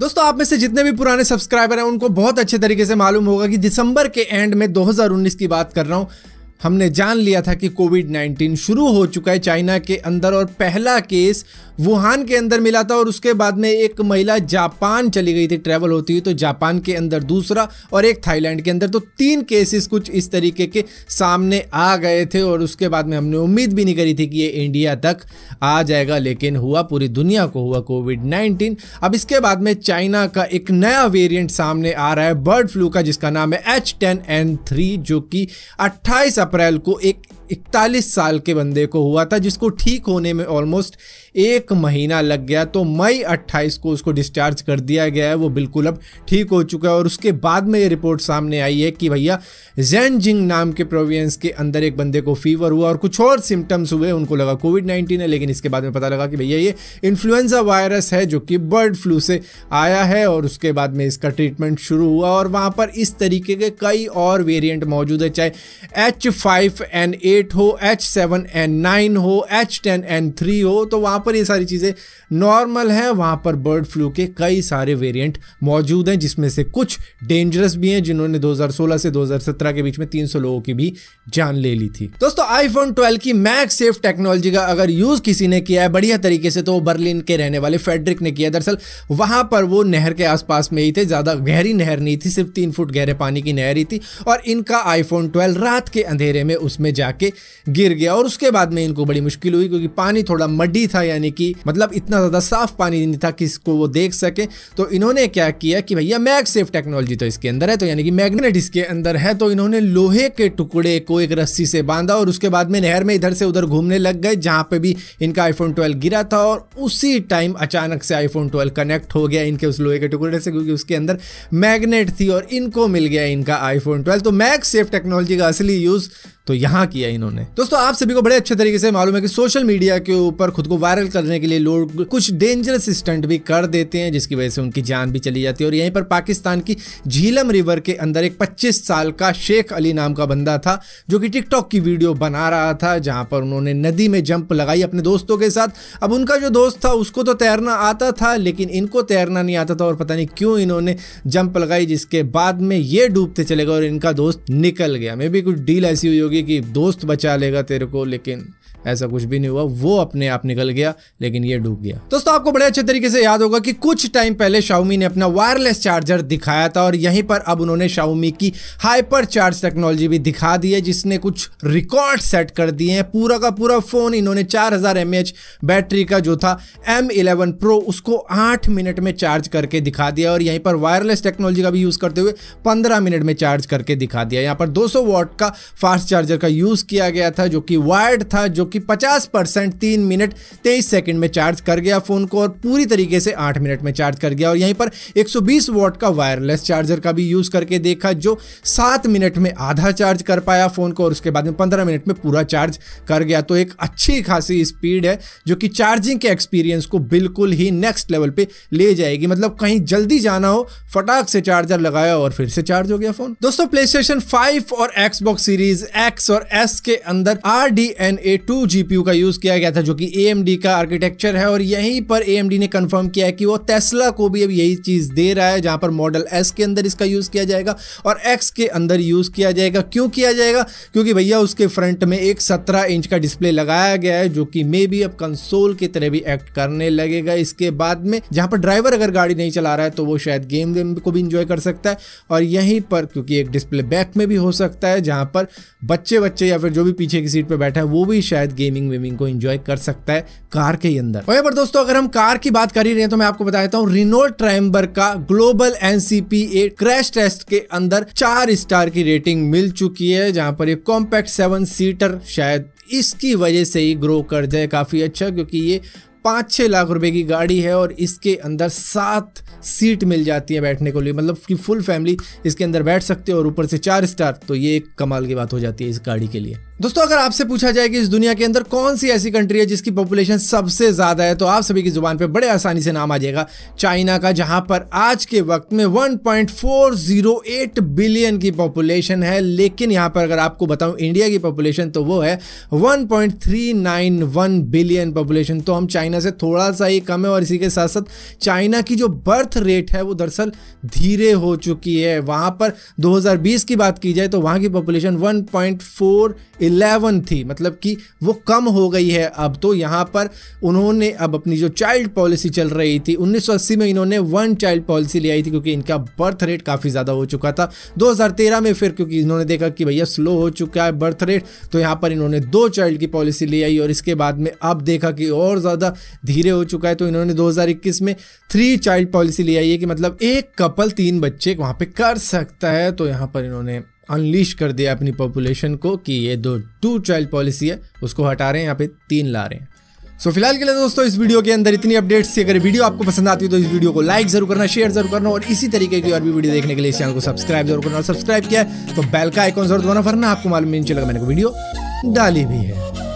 दोस्तों आप में से जितने भी पुराने सब्सक्राइबर हैं उनको बहुत अच्छे तरीके से मालूम होगा कि दिसंबर के एंड में 2019 की बात कर रहा हूं हमने जान लिया था कि कोविड 19 शुरू हो चुका है चाइना के अंदर और पहला केस वुहान के अंदर मिला था और उसके बाद में एक महिला जापान चली गई थी ट्रैवल होती हुई तो जापान के अंदर दूसरा और एक थाईलैंड के अंदर तो तीन केसेस कुछ इस तरीके के सामने आ गए थे और उसके बाद में हमने उम्मीद भी नहीं करी थी कि ये इंडिया तक आ जाएगा लेकिन हुआ पूरी दुनिया को हुआ कोविड नाइन्टीन अब इसके बाद में चाइना का एक नया वेरियंट सामने आ रहा है बर्ड फ्लू का जिसका नाम है एच टेन एन थ्री जो कि अट्ठाईस अप्रैल को एक इकतालीस साल के बंदे को हुआ था जिसको ठीक होने में ऑलमोस्ट एक महीना लग गया तो मई 28 को उसको डिस्चार्ज कर दिया गया है वो बिल्कुल अब ठीक हो चुका है और उसके बाद में ये रिपोर्ट सामने आई है कि भैया जैन जिंग नाम के प्रोविंस के अंदर एक बंदे को फीवर हुआ और कुछ और सिम्टम्स हुए उनको लगा कोविड नाइन्टीन है लेकिन इसके बाद में पता लगा कि भैया ये इन्फ्लुएंजा वायरस है जो कि बर्ड फ्लू से आया है और उसके बाद में इसका ट्रीटमेंट शुरू हुआ और वहाँ पर इस तरीके के कई और वेरियंट मौजूद है चाहे H five N eight eight हो एच सेवन एन नाइन हो एच टेन एन थ्री हो तो वहाँ पर ये सारी चीज़ें नॉर्मल हैं वहाँ पर बर्ड फ्लू के कई सारे वेरिएंट मौजूद हैं जिसमें से कुछ डेंजरस भी हैं जिन्होंने 2016 से 2017 के बीच में 300 लोगों की भी जान ले ली थी दोस्तों आईफोन 12 की मैक सेफ टेक्नोलॉजी का अगर यूज़ किसी ने किया है बढ़िया तरीके से तो बर्लिन के रहने वाले फेडरिक ने किया दरअसल वहाँ पर वो नहर के आसपास में ही थे ज़्यादा गहरी नहर नहीं थी सिर्फ तीन फुट गहरे पानी की नहर ही थी और इनका आईफोन ट्वेल्व रात के अंधेरे में उसमें जाके नीचे गिर गया और उसके बाद में इनको बड़ी मुश्किल हुई क्योंकि पानी थोड़ा मड्डी था यानी कि मतलब इतना ज़्यादा साफ पानी नहीं था कि इसको वो देख सके तो इन्होंने क्या किया कि भैया मैग सेफ टेक्नोलॉजी तो इसके अंदर है तो यानी कि मैग्नेट इसके अंदर है तो इन्होंने लोहे के टुकड़े को एक रस्सी से बांधा और उसके बाद में नहर में इधर से उधर घूमने लग गए जहाँ पर भी इनका आईफोन ट्वेल्व गिरा था और उसी टाइम अचानक से आईफोन ट्वेल्व कनेक्ट हो गया इनके उस लोहे के टुकड़े से क्योंकि उसके अंदर मैग्नेट थी और इनको मिल गया इनका आईफोन ट्वेल्व तो मैग सेफ टेक्नोलॉजी का असली यूज़ तो यहाँ किया इन्होंने दोस्तों आप सभी को बड़े अच्छे तरीके से मालूम है कि सोशल मीडिया के ऊपर खुद को वायरल करने के लिए लोग कुछ डेंजरस स्टंट भी कर देते हैं जिसकी वजह से उनकी जान भी चली जाती है और यहीं पर पाकिस्तान की झीलम रिवर के अंदर एक पच्चीस साल का शेख अली नाम का बंदा था जो कि टिकटॉक की वीडियो बना रहा था जहां पर उन्होंने नदी में जंप लगाई अपने दोस्तों के साथ अब उनका जो दोस्त था उसको तो तैरना आता था लेकिन इनको तैरना नहीं आता था और पता नहीं क्यों इन्होंने जंप लगाई जिसके बाद में ये डूबते चले गए और इनका दोस्त निकल गया मे भी कुछ डील ऐसी हुई होगी कि दोस्त बचा लेगा तेरे को लेकिन ऐसा कुछ भी नहीं हुआ वो अपने आप निकल गया लेकिन ये डूब गया दोस्तों आपको बड़े अच्छे तरीके से याद होगा कि कुछ टाइम पहले शाउमी ने अपना वायरलेस चार्जर दिखाया था और यहीं पर अब उन्होंने शाउमी की हाइपर चार्ज टेक्नोलॉजी भी दिखा दी है जिसने कुछ रिकॉर्ड सेट कर दिए हैं पूरा का पूरा फोन इन्होंने चार हजार बैटरी का जो था एम इलेवन प्रो उसको आठ मिनट में चार्ज करके दिखा दिया और यहीं पर वायरलेस टेक्नोलॉजी का भी यूज करते हुए पंद्रह मिनट में चार्ज करके दिखा दिया यहाँ पर दो सौ वॉट का फास्ट चार्जर का यूज किया गया था जो कि वायर्ड था जो कि 50 परसेंट तीन मिनट तेईस सेकंड में चार्ज कर गया फ़ोन को और पूरी तरीके से आठ मिनट में चार्ज कर गया और यहीं पर 120 वॉट का वायरलेस चार्जर का भी यूज़ करके देखा जो सात मिनट में आधा चार्ज कर पाया फ़ोन को और उसके बाद में पंद्रह मिनट में पूरा चार्ज कर गया तो एक अच्छी खासी स्पीड है जो कि चार्जिंग के एक्सपीरियंस को बिल्कुल ही नेक्स्ट लेवल पे ले जाएगी मतलब कहीं जल्दी जाना हो फटाक से चार्जर लगाया और फिर से चार्ज हो गया फोन दोस्तों प्ले स्टेशन फाइव और एक्सबॉक्स सीरीज एक्स और एस के अंदर R D N A two two GPU का यूज़ किया गया था जो कि ए का आर्किटेक्चर है और यहीं पर ए ने कन्फर्म किया है कि वो टेस्ला को भी अब यही चीज़ दे रहा है जहां पर मॉडल एस के अंदर इसका यूज़ किया जाएगा और एक्स के अंदर यूज़ किया जाएगा क्यों किया जाएगा क्योंकि भैया उसके फ्रंट में एक सत्रह इंच का डिस्प्ले लगाया गया है जो कि मे बी अब कंसोल की तरह भी एक्ट करने लगेगा इसके बाद में जहां पर ड्राइवर अगर गाड़ी नहीं चला रहा है तो वो शायद गेम वेम को भी इंजॉय कर सकता है और यहीं पर क्योंकि एक डिस्प्ले बैक में भी हो सकता है जहां पर बच्चे बच्चे या फिर जो भी पीछे की सीट पर बैठा है वो भी शायद शायद गेमिंग वेमिंग को एंजॉय कर सकता है कार के अंदर वहीं पर दोस्तों अगर हम कार की बात कर ही रहे हैं तो मैं आपको बता देता हूँ रिनो ट्रैम्बर का ग्लोबल एनसीपी क्रैश टेस्ट के अंदर चार स्टार की रेटिंग मिल चुकी है जहां पर एक कॉम्पैक्ट सेवन सीटर शायद इसकी वजह से ही ग्रो कर जाए काफ़ी अच्छा क्योंकि ये पाँच छः लाख रुपए की गाड़ी है और इसके अंदर सात सीट मिल जाती है बैठने को लिए मतलब कि फुल फैमिली इसके अंदर बैठ सकते हो और ऊपर से चार स्टार तो ये एक कमाल की बात हो जाती है इस गाड़ी के लिए दोस्तों अगर आपसे पूछा जाए कि इस दुनिया के अंदर कौन सी ऐसी कंट्री है जिसकी पॉपुलेशन सबसे ज़्यादा है तो आप सभी की ज़ुबान पे बड़े आसानी से नाम आ जाएगा चाइना का जहां पर आज के वक्त में 1.408 बिलियन की पॉपुलेशन है लेकिन यहां पर अगर आपको बताऊं इंडिया की पॉपुलेशन तो वो है 1.391 बिलियन पॉपुलेशन तो हम चाइना से थोड़ा सा ही कम है और इसी के साथ साथ चाइना की जो बर्थ रेट है वो दरअसल धीरे हो चुकी है वहाँ पर दो की बात की जाए तो वहाँ की पॉपुलेशन वन इलेवन थी मतलब कि वो कम हो गई है अब तो यहाँ पर उन्होंने अब अपनी जो चाइल्ड पॉलिसी चल रही थी 1980 में इन्होंने वन चाइल्ड पॉलिसी ले आई थी क्योंकि इनका बर्थ रेट काफ़ी ज़्यादा हो चुका था 2013 में फिर क्योंकि इन्होंने देखा कि भैया स्लो हो चुका है बर्थ रेट तो यहाँ पर इन्होंने दो चाइल्ड की पॉलिसी ले आई और इसके बाद में अब देखा कि और ज़्यादा धीरे हो चुका है तो इन्होंने दो में थ्री चाइल्ड पॉलिसी ले आई है कि मतलब एक कपल तीन बच्चे वहाँ पर कर सकता है तो यहाँ पर इन्होंने अनलीश कर दिया अपनी पॉपुलेशन को कि ये दो टू चाइल्ड पॉलिसी है उसको हटा रहे हैं यहाँ पे तीन ला रहे हैं सो so, फिलहाल के लिए दोस्तों इस वीडियो के अंदर इतनी अपडेट्स थी अगर वीडियो आपको पसंद आती है तो इस वीडियो को लाइक जरूर करना शेयर जरूर करना और इसी तरीके की और भी वीडियो देखने के लिए इस चैनल को सब्सक्राइब जरूर करना और सब्सक्राइब किया तो बेल का आइकॉन जरूर दबाना फरना आपको मालूम नहीं चलेगा मैंने वीडियो डाली भी है